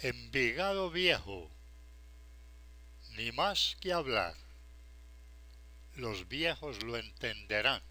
Envigado viejo, ni más que hablar, los viejos lo entenderán.